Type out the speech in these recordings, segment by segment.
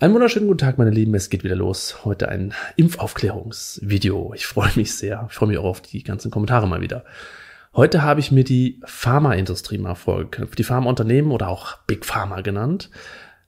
Einen wunderschönen guten Tag, meine Lieben. Es geht wieder los. Heute ein Impfaufklärungsvideo. Ich freue mich sehr. Ich freue mich auch auf die ganzen Kommentare mal wieder. Heute habe ich mir die Pharmaindustrie mal vorgeknüpft. Die Pharmaunternehmen oder auch Big Pharma genannt.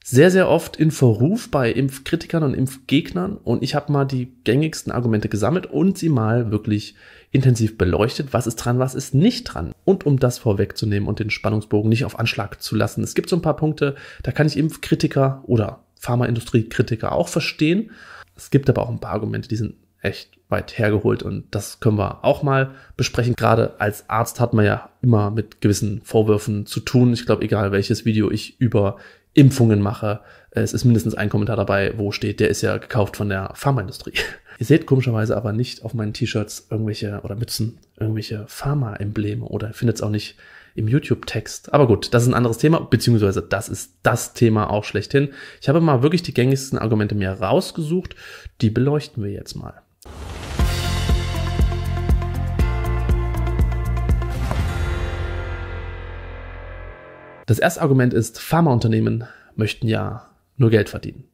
Sehr, sehr oft in Verruf bei Impfkritikern und Impfgegnern. Und ich habe mal die gängigsten Argumente gesammelt und sie mal wirklich intensiv beleuchtet. Was ist dran, was ist nicht dran? Und um das vorwegzunehmen und den Spannungsbogen nicht auf Anschlag zu lassen. Es gibt so ein paar Punkte, da kann ich Impfkritiker oder Pharmaindustriekritiker auch verstehen. Es gibt aber auch ein paar Argumente, die sind echt weit hergeholt und das können wir auch mal besprechen. Gerade als Arzt hat man ja immer mit gewissen Vorwürfen zu tun. Ich glaube, egal welches Video ich über Impfungen mache, es ist mindestens ein Kommentar dabei, wo steht, der ist ja gekauft von der Pharmaindustrie. Ihr seht komischerweise aber nicht auf meinen T-Shirts irgendwelche oder Mützen irgendwelche Pharma-Embleme oder findet es auch nicht im YouTube-Text. Aber gut, das ist ein anderes Thema, beziehungsweise das ist das Thema auch schlechthin. Ich habe mal wirklich die gängigsten Argumente mir rausgesucht. Die beleuchten wir jetzt mal. Das erste Argument ist, Pharmaunternehmen möchten ja nur Geld verdienen.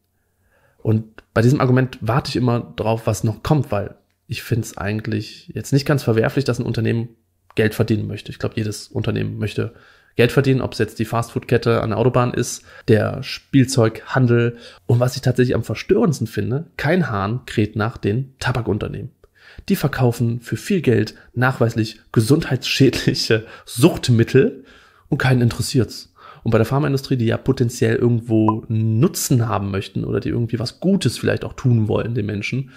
Und bei diesem Argument warte ich immer drauf, was noch kommt, weil ich finde es eigentlich jetzt nicht ganz verwerflich, dass ein Unternehmen Geld verdienen möchte. Ich glaube, jedes Unternehmen möchte Geld verdienen, ob es jetzt die Fastfood-Kette an der Autobahn ist, der Spielzeughandel. Und was ich tatsächlich am verstörendsten finde, kein Hahn kräht nach den Tabakunternehmen. Die verkaufen für viel Geld nachweislich gesundheitsschädliche Suchtmittel und keinen interessiert's. Und bei der Pharmaindustrie, die ja potenziell irgendwo Nutzen haben möchten oder die irgendwie was Gutes vielleicht auch tun wollen, den Menschen,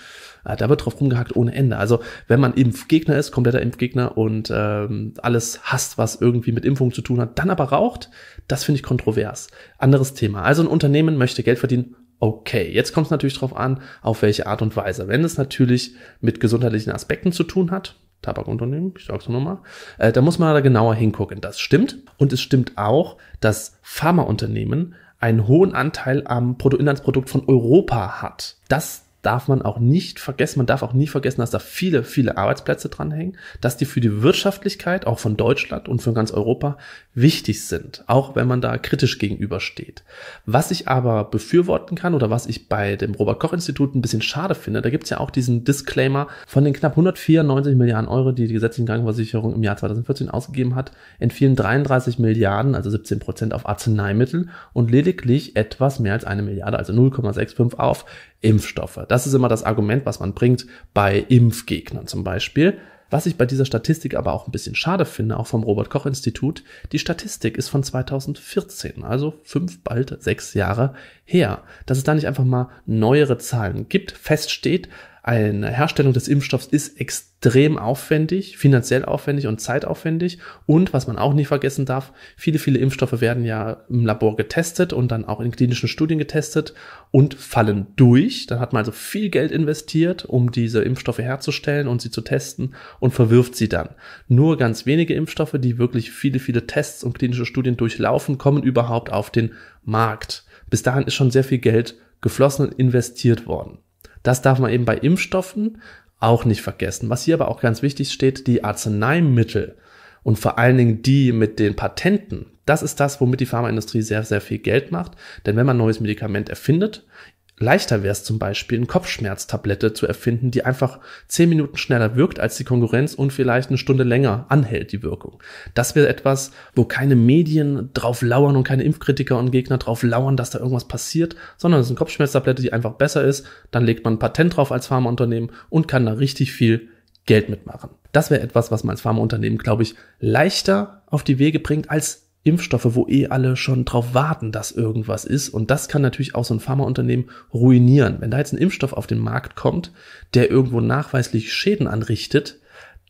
äh, da wird drauf rumgehackt ohne Ende. Also wenn man Impfgegner ist, kompletter Impfgegner und ähm, alles hasst, was irgendwie mit Impfung zu tun hat, dann aber raucht, das finde ich kontrovers. Anderes Thema. Also ein Unternehmen möchte Geld verdienen, okay. Jetzt kommt es natürlich darauf an, auf welche Art und Weise. Wenn es natürlich mit gesundheitlichen Aspekten zu tun hat, Tabakunternehmen, ich sag's nur mal, äh, da muss man da genauer hingucken. Das stimmt. Und es stimmt auch, dass Pharmaunternehmen einen hohen Anteil am Bruttoinlandsprodukt von Europa hat. Das darf man auch nicht vergessen, man darf auch nie vergessen, dass da viele, viele Arbeitsplätze dranhängen, dass die für die Wirtschaftlichkeit auch von Deutschland und von ganz Europa wichtig sind, auch wenn man da kritisch gegenübersteht. Was ich aber befürworten kann oder was ich bei dem Robert Koch Institut ein bisschen schade finde, da gibt es ja auch diesen Disclaimer von den knapp 194 Milliarden Euro, die die gesetzliche Krankenversicherung im Jahr 2014 ausgegeben hat, entfielen 33 Milliarden, also 17 Prozent auf Arzneimittel und lediglich etwas mehr als eine Milliarde, also 0,65 auf Impfstoffe. Das ist immer das Argument, was man bringt bei Impfgegnern zum Beispiel. Was ich bei dieser Statistik aber auch ein bisschen schade finde, auch vom Robert Koch Institut, die Statistik ist von 2014, also fünf, bald sechs Jahre her. Dass es da nicht einfach mal neuere Zahlen gibt, feststeht, eine äh, Herstellung des Impfstoffs ist extrem aufwendig, finanziell aufwendig und zeitaufwendig. Und was man auch nicht vergessen darf, viele, viele Impfstoffe werden ja im Labor getestet und dann auch in klinischen Studien getestet und fallen durch. Dann hat man also viel Geld investiert, um diese Impfstoffe herzustellen und sie zu testen und verwirft sie dann. Nur ganz wenige Impfstoffe, die wirklich viele, viele Tests und klinische Studien durchlaufen, kommen überhaupt auf den Markt. Bis dahin ist schon sehr viel Geld geflossen und investiert worden. Das darf man eben bei Impfstoffen auch nicht vergessen. Was hier aber auch ganz wichtig steht, die Arzneimittel und vor allen Dingen die mit den Patenten. Das ist das, womit die Pharmaindustrie sehr, sehr viel Geld macht. Denn wenn man ein neues Medikament erfindet, leichter wäre es zum Beispiel, eine Kopfschmerztablette zu erfinden, die einfach zehn Minuten schneller wirkt als die Konkurrenz und vielleicht eine Stunde länger anhält, die Wirkung. Das wäre etwas, wo keine Medien drauf lauern und keine Impfkritiker und Gegner drauf lauern, dass da irgendwas passiert, sondern es ist eine Kopfschmerztablette, die einfach besser ist. Dann legt man ein Patent drauf als Pharmaunternehmen und kann da richtig viel Geld mitmachen. Das wäre etwas, was man als Pharmaunternehmen, glaube ich, leichter auf die Wege bringt als Impfstoffe, wo eh alle schon drauf warten, dass irgendwas ist. Und das kann natürlich auch so ein Pharmaunternehmen ruinieren. Wenn da jetzt ein Impfstoff auf den Markt kommt, der irgendwo nachweislich Schäden anrichtet,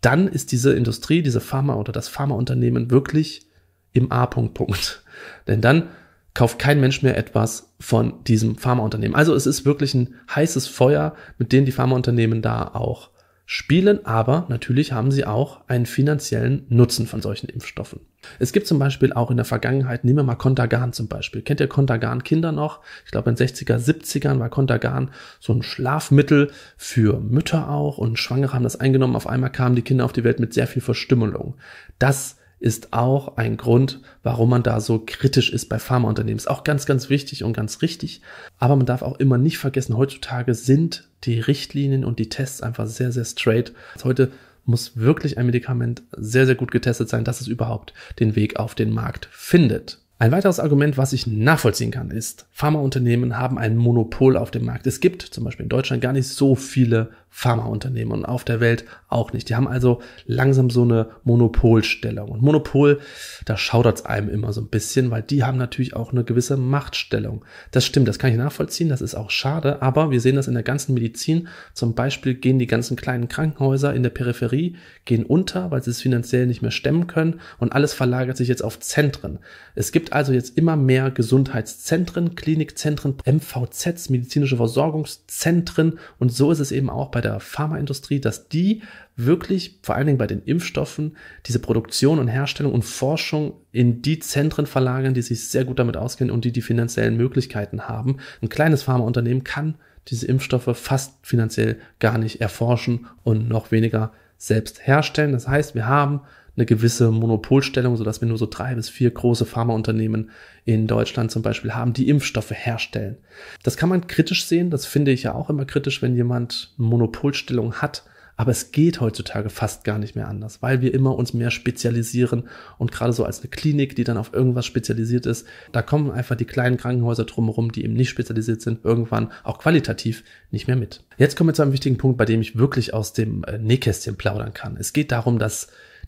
dann ist diese Industrie, diese Pharma oder das Pharmaunternehmen wirklich im A-Punkt. Punkt. Denn dann kauft kein Mensch mehr etwas von diesem Pharmaunternehmen. Also es ist wirklich ein heißes Feuer, mit dem die Pharmaunternehmen da auch spielen, aber natürlich haben sie auch einen finanziellen Nutzen von solchen Impfstoffen. Es gibt zum Beispiel auch in der Vergangenheit, nehmen wir mal Contagan zum Beispiel. Kennt ihr Contagan Kinder noch? Ich glaube in 60er, 70ern war Contagan so ein Schlafmittel für Mütter auch und Schwangere haben das eingenommen. Auf einmal kamen die Kinder auf die Welt mit sehr viel Verstümmelung. Das ist auch ein Grund, warum man da so kritisch ist bei Pharmaunternehmen. Ist auch ganz, ganz wichtig und ganz richtig. Aber man darf auch immer nicht vergessen, heutzutage sind die Richtlinien und die Tests einfach sehr, sehr straight. Heute muss wirklich ein Medikament sehr, sehr gut getestet sein, dass es überhaupt den Weg auf den Markt findet. Ein weiteres Argument, was ich nachvollziehen kann, ist, Pharmaunternehmen haben ein Monopol auf dem Markt. Es gibt zum Beispiel in Deutschland gar nicht so viele Pharmaunternehmen und auf der Welt auch nicht. Die haben also langsam so eine Monopolstellung. Und Monopol, da schaudert's einem immer so ein bisschen, weil die haben natürlich auch eine gewisse Machtstellung. Das stimmt, das kann ich nachvollziehen, das ist auch schade, aber wir sehen das in der ganzen Medizin. Zum Beispiel gehen die ganzen kleinen Krankenhäuser in der Peripherie, gehen unter, weil sie es finanziell nicht mehr stemmen können und alles verlagert sich jetzt auf Zentren. Es gibt also jetzt immer mehr Gesundheitszentren, Klinikzentren, MVZs, medizinische Versorgungszentren und so ist es eben auch bei bei der Pharmaindustrie, dass die wirklich, vor allen Dingen bei den Impfstoffen, diese Produktion und Herstellung und Forschung in die Zentren verlagern, die sich sehr gut damit auskennen und die die finanziellen Möglichkeiten haben. Ein kleines Pharmaunternehmen kann diese Impfstoffe fast finanziell gar nicht erforschen und noch weniger selbst herstellen. Das heißt, wir haben eine gewisse Monopolstellung, sodass wir nur so drei bis vier große Pharmaunternehmen in Deutschland zum Beispiel haben, die Impfstoffe herstellen. Das kann man kritisch sehen, das finde ich ja auch immer kritisch, wenn jemand Monopolstellung hat. Aber es geht heutzutage fast gar nicht mehr anders, weil wir immer uns mehr spezialisieren und gerade so als eine Klinik, die dann auf irgendwas spezialisiert ist, da kommen einfach die kleinen Krankenhäuser drumherum, die eben nicht spezialisiert sind, irgendwann auch qualitativ nicht mehr mit. Jetzt kommen wir zu einem wichtigen Punkt, bei dem ich wirklich aus dem äh, Nähkästchen plaudern kann. Es geht darum, dass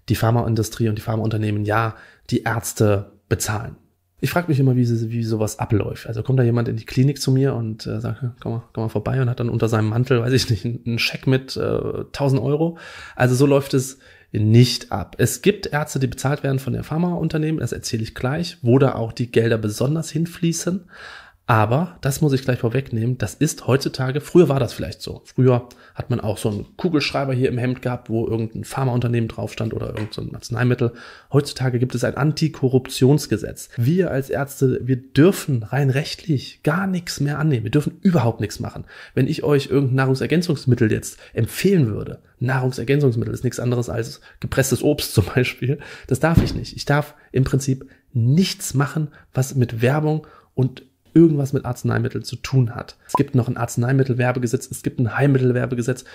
die Pharmaindustrie und die Pharmaunternehmen ja die Ärzte bezahlen. Ich frage mich immer, wie, wie sowas abläuft. Also kommt da jemand in die Klinik zu mir und äh, sagt, komm mal, komm mal vorbei und hat dann unter seinem Mantel, weiß ich nicht, einen Scheck mit äh, 1000 Euro. Also so läuft es nicht ab. Es gibt Ärzte, die bezahlt werden von der Pharmaunternehmen, das erzähle ich gleich, wo da auch die Gelder besonders hinfließen. Aber, das muss ich gleich vorwegnehmen, das ist heutzutage, früher war das vielleicht so. Früher hat man auch so einen Kugelschreiber hier im Hemd gehabt, wo irgendein Pharmaunternehmen drauf stand oder irgendein so Arzneimittel. Heutzutage gibt es ein Antikorruptionsgesetz. Wir als Ärzte, wir dürfen rein rechtlich gar nichts mehr annehmen. Wir dürfen überhaupt nichts machen. Wenn ich euch irgendein Nahrungsergänzungsmittel jetzt empfehlen würde, Nahrungsergänzungsmittel ist nichts anderes als gepresstes Obst zum Beispiel, das darf ich nicht. Ich darf im Prinzip nichts machen, was mit Werbung und irgendwas mit Arzneimitteln zu tun hat. Es gibt noch ein Arzneimittelwerbegesetz, es gibt ein Heilmittelwerbegesetz.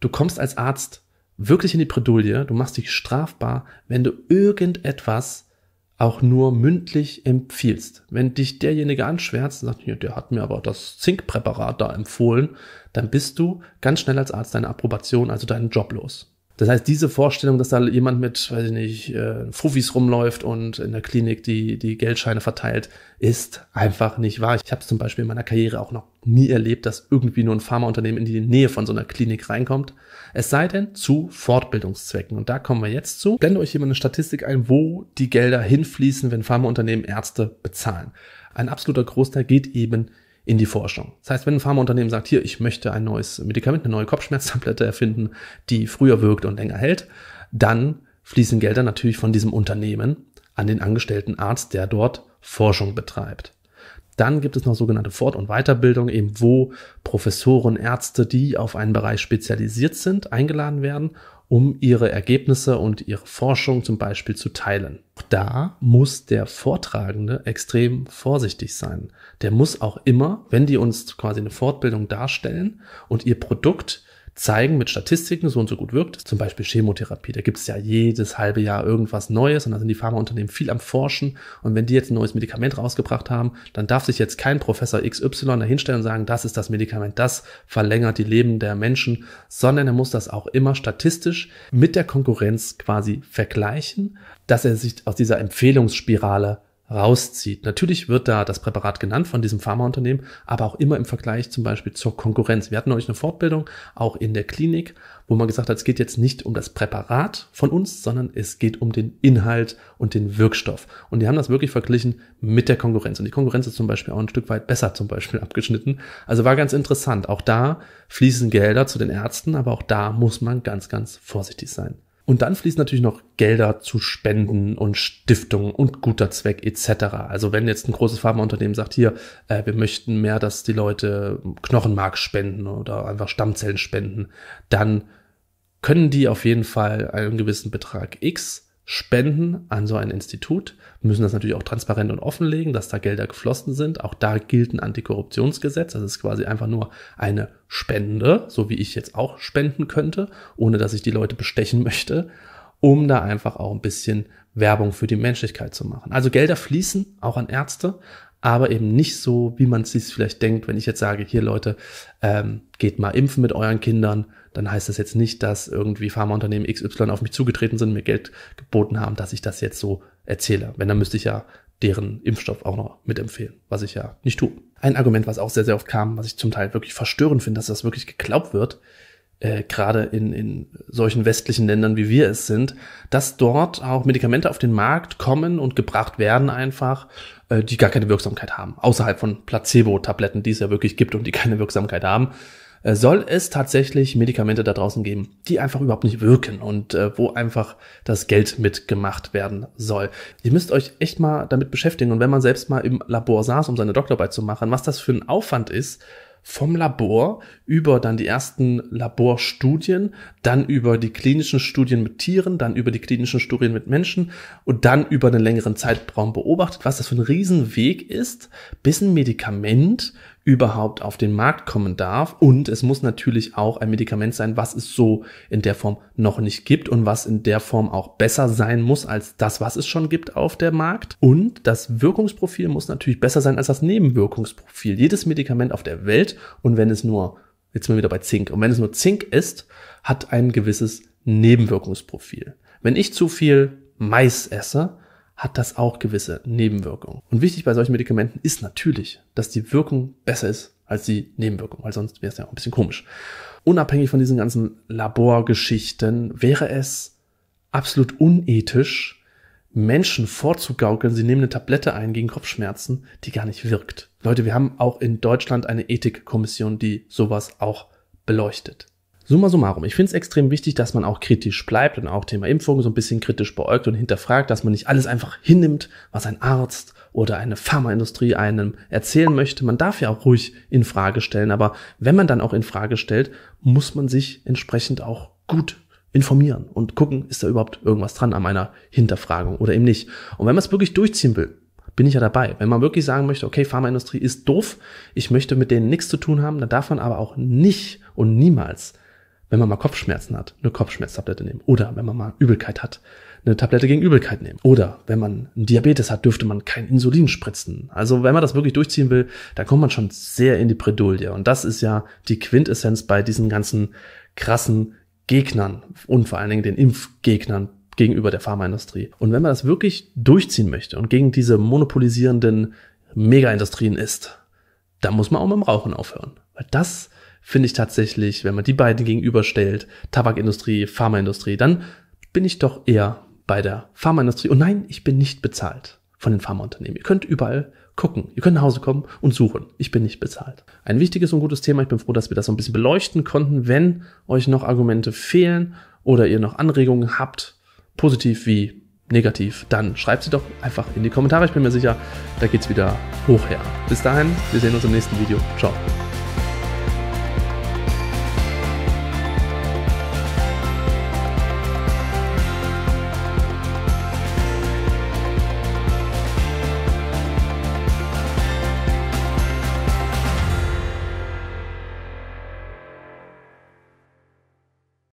Du kommst als Arzt wirklich in die Predulie, du machst dich strafbar, wenn du irgendetwas auch nur mündlich empfiehlst. Wenn dich derjenige anschwärzt und sagt, ja, der hat mir aber das Zinkpräparat da empfohlen, dann bist du ganz schnell als Arzt deine Approbation, also deinen Job los. Das heißt, diese Vorstellung, dass da jemand mit, weiß ich nicht, äh, Fuffis rumläuft und in der Klinik die, die Geldscheine verteilt, ist einfach nicht wahr. Ich habe es zum Beispiel in meiner Karriere auch noch nie erlebt, dass irgendwie nur ein Pharmaunternehmen in die Nähe von so einer Klinik reinkommt. Es sei denn zu Fortbildungszwecken. Und da kommen wir jetzt zu. Blende euch jemand eine Statistik ein, wo die Gelder hinfließen, wenn Pharmaunternehmen Ärzte bezahlen. Ein absoluter Großteil geht eben in die Forschung. Das heißt, wenn ein Pharmaunternehmen sagt, hier, ich möchte ein neues Medikament, eine neue Kopfschmerztablette erfinden, die früher wirkt und länger hält, dann fließen Gelder natürlich von diesem Unternehmen an den angestellten Arzt, der dort Forschung betreibt. Dann gibt es noch sogenannte Fort- und Weiterbildung, eben wo Professoren, Ärzte, die auf einen Bereich spezialisiert sind, eingeladen werden um ihre Ergebnisse und ihre Forschung zum Beispiel zu teilen. Auch da muss der Vortragende extrem vorsichtig sein. Der muss auch immer, wenn die uns quasi eine Fortbildung darstellen und ihr Produkt zeigen mit Statistiken, so und so gut wirkt es. Zum Beispiel Chemotherapie. Da gibt es ja jedes halbe Jahr irgendwas Neues und da sind die Pharmaunternehmen viel am Forschen. Und wenn die jetzt ein neues Medikament rausgebracht haben, dann darf sich jetzt kein Professor XY dahinstellen und sagen, das ist das Medikament, das verlängert die Leben der Menschen, sondern er muss das auch immer statistisch mit der Konkurrenz quasi vergleichen, dass er sich aus dieser Empfehlungsspirale rauszieht. Natürlich wird da das Präparat genannt von diesem Pharmaunternehmen, aber auch immer im Vergleich zum Beispiel zur Konkurrenz. Wir hatten euch eine Fortbildung, auch in der Klinik, wo man gesagt hat, es geht jetzt nicht um das Präparat von uns, sondern es geht um den Inhalt und den Wirkstoff. Und die haben das wirklich verglichen mit der Konkurrenz. Und die Konkurrenz ist zum Beispiel auch ein Stück weit besser zum Beispiel abgeschnitten. Also war ganz interessant. Auch da fließen Gelder zu den Ärzten, aber auch da muss man ganz, ganz vorsichtig sein. Und dann fließen natürlich noch Gelder zu Spenden und Stiftungen und guter Zweck etc. Also wenn jetzt ein großes Pharmaunternehmen sagt, hier, äh, wir möchten mehr, dass die Leute Knochenmark spenden oder einfach Stammzellen spenden, dann können die auf jeden Fall einen gewissen Betrag X Spenden an so ein Institut, müssen das natürlich auch transparent und offenlegen, dass da Gelder geflossen sind. Auch da gilt ein Antikorruptionsgesetz. Das ist quasi einfach nur eine Spende, so wie ich jetzt auch spenden könnte, ohne dass ich die Leute bestechen möchte, um da einfach auch ein bisschen Werbung für die Menschlichkeit zu machen. Also Gelder fließen auch an Ärzte, aber eben nicht so, wie man es sich vielleicht denkt, wenn ich jetzt sage, hier Leute, ähm, geht mal impfen mit euren Kindern, dann heißt das jetzt nicht, dass irgendwie Pharmaunternehmen XY auf mich zugetreten sind, mir Geld geboten haben, dass ich das jetzt so erzähle. Wenn, dann müsste ich ja deren Impfstoff auch noch mitempfehlen, was ich ja nicht tue. Ein Argument, was auch sehr, sehr oft kam, was ich zum Teil wirklich verstörend finde, dass das wirklich geglaubt wird, äh, gerade in, in solchen westlichen Ländern, wie wir es sind, dass dort auch Medikamente auf den Markt kommen und gebracht werden einfach, äh, die gar keine Wirksamkeit haben, außerhalb von Placebo-Tabletten, die es ja wirklich gibt und die keine Wirksamkeit haben. Äh, soll es tatsächlich Medikamente da draußen geben, die einfach überhaupt nicht wirken und äh, wo einfach das Geld mitgemacht werden soll. Ihr müsst euch echt mal damit beschäftigen und wenn man selbst mal im Labor saß, um seine Doktorarbeit zu machen, was das für ein Aufwand ist, vom Labor über dann die ersten Laborstudien, dann über die klinischen Studien mit Tieren, dann über die klinischen Studien mit Menschen und dann über einen längeren Zeitraum beobachtet, was das für ein Riesenweg ist, bis ein Medikament überhaupt auf den Markt kommen darf. Und es muss natürlich auch ein Medikament sein, was es so in der Form noch nicht gibt und was in der Form auch besser sein muss als das, was es schon gibt auf der Markt. Und das Wirkungsprofil muss natürlich besser sein als das Nebenwirkungsprofil. Jedes Medikament auf der Welt und wenn es nur, jetzt sind wir wieder bei Zink, und wenn es nur Zink ist, hat ein gewisses Nebenwirkungsprofil. Wenn ich zu viel Mais esse, hat das auch gewisse Nebenwirkungen. Und wichtig bei solchen Medikamenten ist natürlich, dass die Wirkung besser ist als die Nebenwirkung, weil sonst wäre es ja auch ein bisschen komisch. Unabhängig von diesen ganzen Laborgeschichten wäre es absolut unethisch, Menschen vorzugaukeln, sie nehmen eine Tablette ein gegen Kopfschmerzen, die gar nicht wirkt. Leute, wir haben auch in Deutschland eine Ethikkommission, die sowas auch beleuchtet. Summa summarum, ich finde es extrem wichtig, dass man auch kritisch bleibt und auch Thema Impfung so ein bisschen kritisch beäugt und hinterfragt, dass man nicht alles einfach hinnimmt, was ein Arzt oder eine Pharmaindustrie einem erzählen möchte. Man darf ja auch ruhig in Frage stellen, aber wenn man dann auch in Frage stellt, muss man sich entsprechend auch gut informieren und gucken, ist da überhaupt irgendwas dran an meiner Hinterfragung oder eben nicht. Und wenn man es wirklich durchziehen will, bin ich ja dabei. Wenn man wirklich sagen möchte, okay, Pharmaindustrie ist doof, ich möchte mit denen nichts zu tun haben, dann darf man aber auch nicht und niemals wenn man mal Kopfschmerzen hat, eine Kopfschmerztablette nehmen. Oder wenn man mal Übelkeit hat, eine Tablette gegen Übelkeit nehmen. Oder wenn man Diabetes hat, dürfte man kein Insulin spritzen. Also wenn man das wirklich durchziehen will, da kommt man schon sehr in die Bredouille. Und das ist ja die Quintessenz bei diesen ganzen krassen Gegnern und vor allen Dingen den Impfgegnern gegenüber der Pharmaindustrie. Und wenn man das wirklich durchziehen möchte und gegen diese monopolisierenden Megaindustrien ist, dann muss man auch mit dem Rauchen aufhören. Weil das finde ich tatsächlich, wenn man die beiden gegenüberstellt, Tabakindustrie, Pharmaindustrie, dann bin ich doch eher bei der Pharmaindustrie. Und nein, ich bin nicht bezahlt von den Pharmaunternehmen. Ihr könnt überall gucken. Ihr könnt nach Hause kommen und suchen. Ich bin nicht bezahlt. Ein wichtiges und gutes Thema. Ich bin froh, dass wir das so ein bisschen beleuchten konnten. Wenn euch noch Argumente fehlen oder ihr noch Anregungen habt, positiv wie negativ, dann schreibt sie doch einfach in die Kommentare. Ich bin mir sicher, da geht's wieder hoch her. Bis dahin, wir sehen uns im nächsten Video. Ciao.